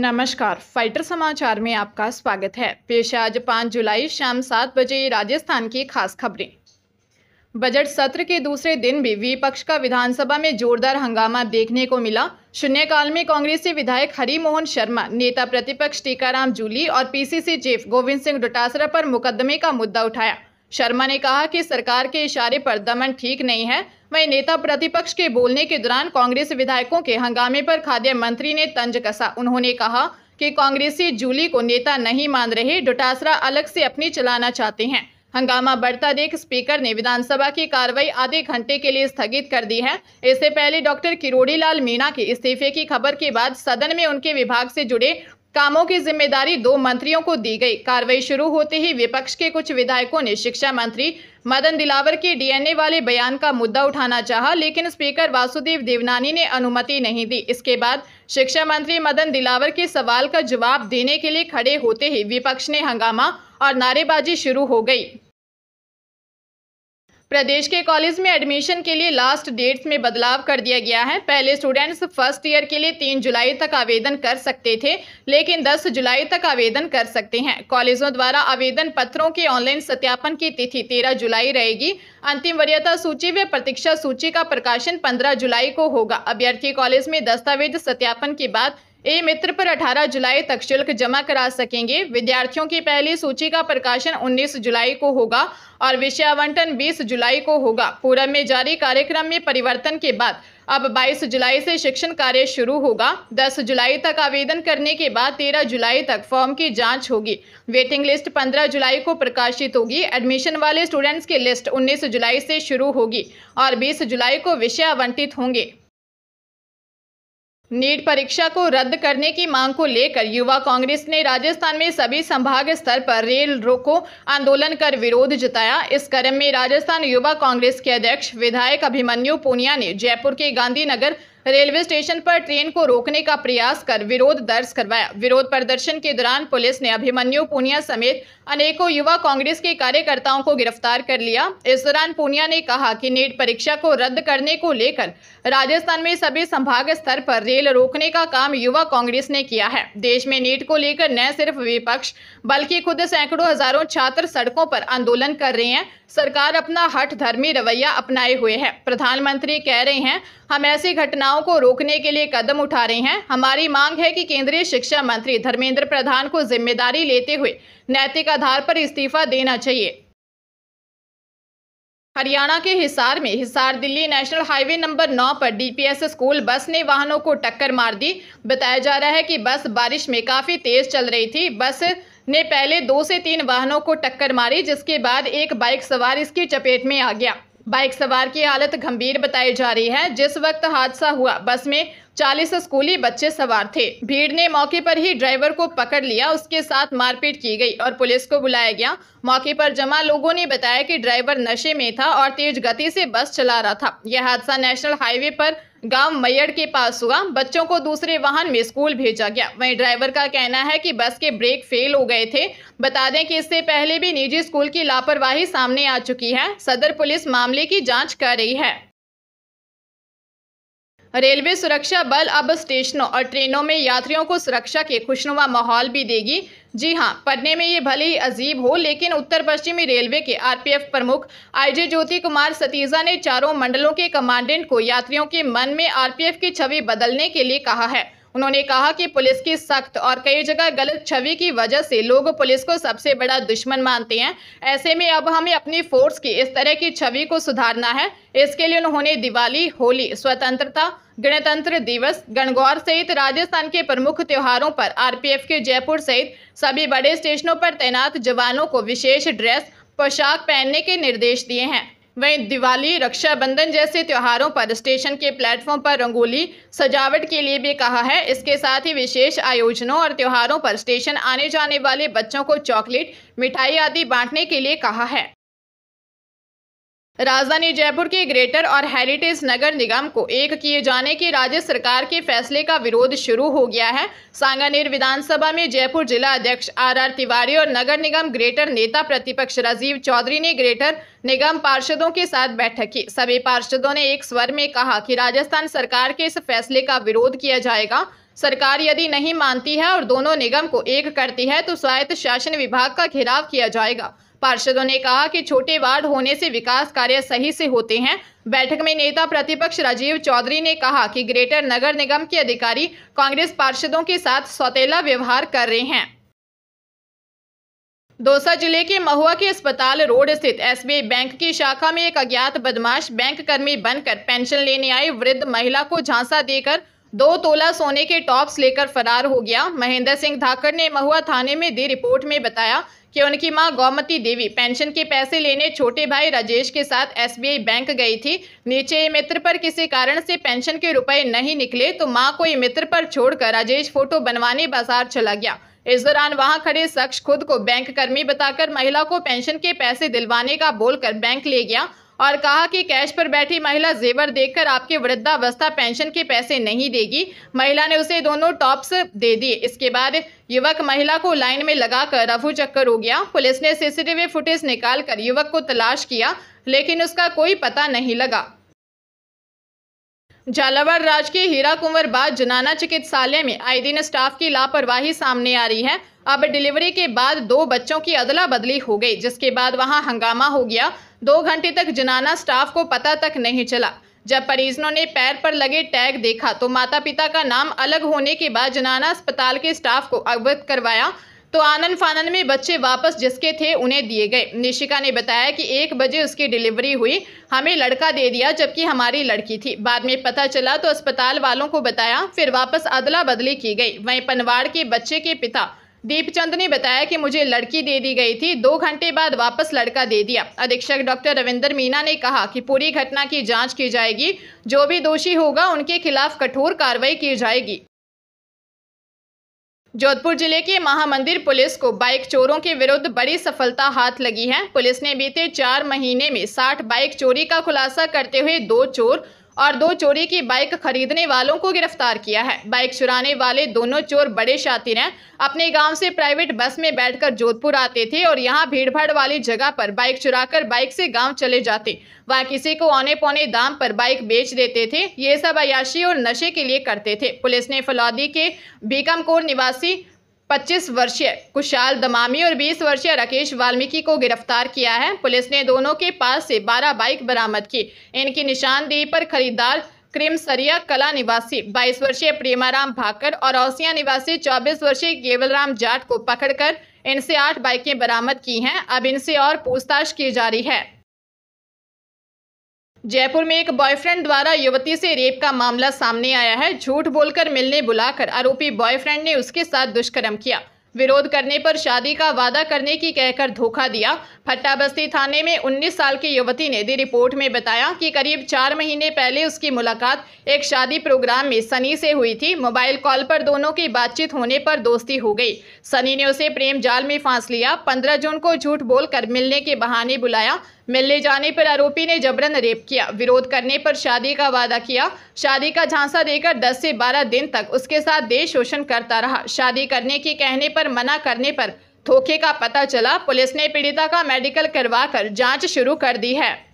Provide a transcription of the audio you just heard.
नमस्कार फाइटर समाचार में आपका स्वागत है पेश आज पाँच जुलाई शाम सात बजे राजस्थान की खास खबरें बजट सत्र के दूसरे दिन भी विपक्ष का विधानसभा में जोरदार हंगामा देखने को मिला शून्यकाल में कांग्रेसी विधायक हरिमोहन शर्मा नेता प्रतिपक्ष टीकाराम जूली और पीसीसी चीफ गोविंद सिंह डोटासरा पर मुकदमे का मुद्दा उठाया शर्मा ने कहा कि सरकार के इशारे पर दमन ठीक नहीं है वहीं नेता प्रतिपक्ष के बोलने के दौरान कांग्रेस विधायकों के हंगामे पर खाद्य मंत्री ने तंज कसा उन्होंने कहा कि कांग्रेसी जूली को नेता नहीं मान रहे डोटासरा अलग से अपनी चलाना चाहते हैं हंगामा बढ़ता देख स्पीकर ने विधानसभा की कार्रवाई आधे घंटे के लिए स्थगित कर दी है इससे पहले डॉक्टर किरोड़ी लाल मीणा के इस्तीफे की खबर के बाद सदन में उनके विभाग से जुड़े कामों की जिम्मेदारी दो मंत्रियों को दी गई कार्रवाई शुरू होते ही विपक्ष के कुछ विधायकों ने शिक्षा मंत्री मदन दिलावर के डीएनए वाले बयान का मुद्दा उठाना चाहा लेकिन स्पीकर वासुदेव देवनानी ने अनुमति नहीं दी इसके बाद शिक्षा मंत्री मदन दिलावर के सवाल का जवाब देने के लिए खड़े होते ही विपक्ष ने हंगामा और नारेबाजी शुरू हो गई प्रदेश के कॉलेज में एडमिशन के लिए लास्ट डेट्स में बदलाव कर दिया गया है पहले स्टूडेंट्स फर्स्ट ईयर के लिए तीन जुलाई तक आवेदन कर सकते थे लेकिन दस जुलाई तक आवेदन कर सकते हैं कॉलेजों द्वारा आवेदन पत्रों के ऑनलाइन सत्यापन की तिथि तेरह जुलाई रहेगी अंतिम वरीयता सूची व प्रतीक्षा सूची का प्रकाशन पंद्रह जुलाई को होगा अभ्यर्थी कॉलेज में दस्तावेज सत्यापन के बाद ई मित्र पर 18 जुलाई तक शुल्क जमा करा सकेंगे विद्यार्थियों की पहली सूची का प्रकाशन 19 जुलाई को होगा और विषय आवंटन 20 जुलाई को होगा पूरब में जारी कार्यक्रम में परिवर्तन के बाद अब 22 जुलाई से शिक्षण कार्य शुरू होगा 10 जुलाई तक आवेदन करने के बाद 13 जुलाई तक फॉर्म की जांच होगी वेटिंग लिस्ट 15 जुलाई को प्रकाशित होगी एडमिशन वाले स्टूडेंट्स की लिस्ट 19 जुलाई से शुरू होगी और 20 जुलाई को विषय आवंटित होंगे नीट परीक्षा को रद्द करने की मांग को लेकर युवा कांग्रेस ने राजस्थान में सभी संभाग स्तर पर रेल रोको आंदोलन कर विरोध जताया इस क्रम में राजस्थान युवा कांग्रेस के अध्यक्ष विधायक अभिमन्यु पुनिया ने जयपुर के गांधीनगर रेलवे स्टेशन पर ट्रेन को रोकने का प्रयास कर विरोध दर्ज करवाया विरोध प्रदर्शन के दौरान पुलिस ने अभिमन्यु पूनिया समेत अनेकों युवा कांग्रेस के कार्यकर्ताओं को गिरफ्तार कर लिया इस दौरान पूनिया ने कहा कि नेट परीक्षा को रद्द करने को लेकर राजस्थान में सभी संभाग स्तर पर रेल रोकने का काम युवा कांग्रेस ने किया है देश में नेट को लेकर न सिर्फ विपक्ष बल्कि खुद सैकड़ों हजारों छात्र सड़कों पर आंदोलन कर रहे हैं सरकार अपना हट धर्मी रवैया अपनाए हुए है प्रधानमंत्री कह रहे हैं हम ऐसी घटनाओं घटनाओं को रोकने के लिए कदम उठा रहे हैं हमारी मांग है कि केंद्रीय शिक्षा मंत्री धर्मेंद्र प्रधान को जिम्मेदारी लेते हुए नैतिक आधार पर इस्तीफा देना चाहिए हरियाणा के हिसार में Hisar Delhi national highway number 9 पर डीपीएस स्कूल बस ने वाहनों को टक्कर मार दी बताया जा रहा है कि बस बारिश में काफ़ी तेज़ चल रही थी बस ने पहले दो से तीन वाहनों को टक्कर मारी जिसके बाद एक बाइक सवार इसकी चपेट में आ गया बाइक सवार की हालत गंभीर बताई जा रही है जिस वक्त हादसा हुआ बस में 40 स्कूली बच्चे सवार थे भीड़ ने मौके पर ही ड्राइवर को पकड़ लिया उसके साथ मारपीट की गई और पुलिस को बुलाया गया मौके पर जमा लोगों ने बताया कि ड्राइवर नशे में था और तेज गति से बस चला रहा था यह हादसा नेशनल हाईवे पर गांव मैयड़ के पास हुआ बच्चों को दूसरे वाहन में स्कूल भेजा गया वहीं ड्राइवर का कहना है कि बस के ब्रेक फेल हो गए थे बता दें कि इससे पहले भी निजी स्कूल की लापरवाही सामने आ चुकी है सदर पुलिस मामले की जांच कर रही है रेलवे सुरक्षा बल अब स्टेशनों और ट्रेनों में यात्रियों को सुरक्षा के खुशनुमा माहौल भी देगी जी हां पढ़ने में ये भले ही अजीब हो लेकिन उत्तर पश्चिमी रेलवे के आरपीएफ प्रमुख आईजे ज्योति कुमार सतीजा ने चारों मंडलों के कमांडेंट को यात्रियों के मन में आरपीएफ की छवि बदलने के लिए कहा है उन्होंने कहा कि पुलिस की सख्त और कई जगह गलत छवि की वजह से लोग पुलिस को सबसे बड़ा दुश्मन मानते हैं ऐसे में अब हमें अपनी फोर्स की इस तरह की छवि को सुधारना है इसके लिए उन्होंने दिवाली होली स्वतंत्रता गणतंत्र दिवस गणगौर सहित राजस्थान के प्रमुख त्योहारों पर आरपीएफ के जयपुर सहित सभी बड़े स्टेशनों पर तैनात जवानों को विशेष ड्रेस पोशाक पहनने के निर्देश दिए हैं वहीं दिवाली रक्षाबंधन जैसे त्योहारों पर स्टेशन के प्लेटफॉर्म पर रंगोली सजावट के लिए भी कहा है इसके साथ ही विशेष आयोजनों और त्योहारों पर स्टेशन आने जाने वाले बच्चों को चॉकलेट मिठाई आदि बांटने के लिए कहा है राजधानी जयपुर के ग्रेटर और हेरिटेज नगर निगम को एक किए जाने के राज्य सरकार के फैसले का विरोध शुरू हो गया है सांगानेर विधानसभा में जयपुर जिला अध्यक्ष आर आर तिवारी और नगर निगम ग्रेटर नेता प्रतिपक्ष राजीव चौधरी ने ग्रेटर निगम पार्षदों के साथ बैठक की सभी पार्षदों ने एक स्वर में कहा कि राजस्थान सरकार के इस फैसले का विरोध किया जाएगा सरकार यदि नहीं मानती है और दोनों निगम को एक करती है तो स्वायत्त शासन विभाग का घेराव किया जाएगा पार्षदों ने कहा कि छोटे वार्ड होने से विकास कार्य सही से होते हैं बैठक में नेता प्रतिपक्ष राजीव चौधरी ने कहा कि ग्रेटर नगर निगम के अधिकारी कांग्रेस पार्षदों के साथ सौतेला व्यवहार कर रहे हैं दौसा जिले के महुआ के अस्पताल रोड स्थित एसबीआई बैंक की शाखा में एक अज्ञात बदमाश बैंक कर्मी बनकर पेंशन लेने आई वृद्ध महिला को झांसा देकर दो तोला सोने के टॉप्स लेकर फरार हो गया महेंद्र सिंह धाकर ने महुआ थाने में दी रिपोर्ट में बताया कि उनकी मां गौमती देवी पेंशन के पैसे लेने छोटे भाई राजेश के साथ एसबीआई बैंक गई थी नीचे मित्र पर किसी कारण से पेंशन के रुपए नहीं निकले तो मां को मित्र पर छोड़कर राजेश फोटो बनवाने बाजार चला गया इस दौरान वहां खड़े शख्स खुद को बैंक कर्मी बताकर महिला को पेंशन के पैसे दिलवाने का बोलकर बैंक ले गया और कहा कि कैश पर बैठी महिला जेवर देखकर आपके वृद्धावस्था पेंशन के पैसे नहीं देगी महिला ने उसे दोनों टॉप्स दे दिए इसके बाद युवक महिला को लाइन में लगाकर रफू चक्कर हो गया पुलिस ने सीसीटीवी फुटेज निकालकर युवक को तलाश किया लेकिन उसका कोई पता नहीं लगा झालावाड़ राज के हीरा कुंवर बाद जनाना चिकित्सालय में आए दिन स्टाफ की लापरवाही सामने आ रही है अब डिलीवरी के बाद दो बच्चों की अदला बदली हो गई जिसके बाद वहां हंगामा हो गया दो घंटे तक जनाना स्टाफ को पता तक नहीं चला जब परिजनों ने पैर पर लगे टैग देखा तो माता पिता का नाम अलग होने के बाद जनाना अस्पताल के स्टाफ को अवगत करवाया तो आनंद फानंद में बच्चे वापस जिसके थे उन्हें दिए गए निशिका ने बताया कि एक बजे उसकी डिलीवरी हुई हमें लड़का दे दिया जबकि हमारी लड़की थी बाद में पता चला तो अस्पताल वालों को बताया फिर वापस अदला बदली की गई वहीं पनवाड़ के बच्चे के पिता दीपचंद ने बताया कि मुझे लड़की दे दी गई थी दो घंटे बाद वापस लड़का दे दिया अधीक्षक डॉक्टर रविंदर मीना ने कहा कि पूरी घटना की जांच की जाएगी जो भी दोषी होगा उनके खिलाफ कठोर कार्रवाई की जाएगी जोधपुर जिले के महामंदिर पुलिस को बाइक चोरों के विरुद्ध बड़ी सफलता हाथ लगी है पुलिस ने बीते चार महीने में साठ बाइक चोरी का खुलासा करते हुए दो चोर और दो चोरी की बाइक खरीदने वालों को गिरफ्तार किया है बाइक चुराने वाले दोनों चोर बड़े शातिर हैं अपने गांव से प्राइवेट बस में बैठकर जोधपुर आते थे और यहां भीड़भाड़ वाली जगह पर बाइक चुराकर बाइक से गांव चले जाते वहां किसी को औने पौने दाम पर बाइक बेच देते थे ये सब अयाशी और नशे के लिए करते थे पुलिस ने फलौदी के बीकमकोर निवासी 25 वर्षीय कुशाल दमामी और 20 वर्षीय राकेश वाल्मीकि को गिरफ्तार किया है पुलिस ने दोनों के पास से 12 बाइक बरामद की इनकी निशानदेही पर खरीदार क्रिमसरिया कला निवासी 22 वर्षीय प्रेमाराम भाकर और औसिया निवासी 24 वर्षीय केवलराम जाट को पकड़कर इनसे आठ बाइकें बरामद की हैं अब इनसे और पूछताछ की जा रही है जयपुर में एक बॉयफ्रेंड द्वारा युवती से रेप का मामला सामने आया है झूठ बोलकर मिलने बुलाकर आरोपी बॉयफ्रेंड ने उसके साथ दुष्कर्म किया विरोध करने पर शादी का वादा करने की कहकर धोखा दिया फट्टाबस्ती थाने में 19 साल की युवती ने दी रिपोर्ट में बताया कि करीब चार महीने पहले उसकी मुलाकात एक शादी प्रोग्राम में सनी से हुई थी मोबाइल कॉल पर दोनों की बातचीत होने पर दोस्ती हो गई सनी ने उसे प्रेम जाल में फांस लिया पंद्रह जून को झूठ बोलकर मिलने के बहाने बुलाया मिलने जाने पर आरोपी ने जबरन रेप किया विरोध करने पर शादी का वादा किया शादी का झांसा देकर 10 से 12 दिन तक उसके साथ देश शोषण करता रहा शादी करने के कहने पर मना करने पर धोखे का पता चला पुलिस ने पीड़िता का मेडिकल कर जांच शुरू कर दी है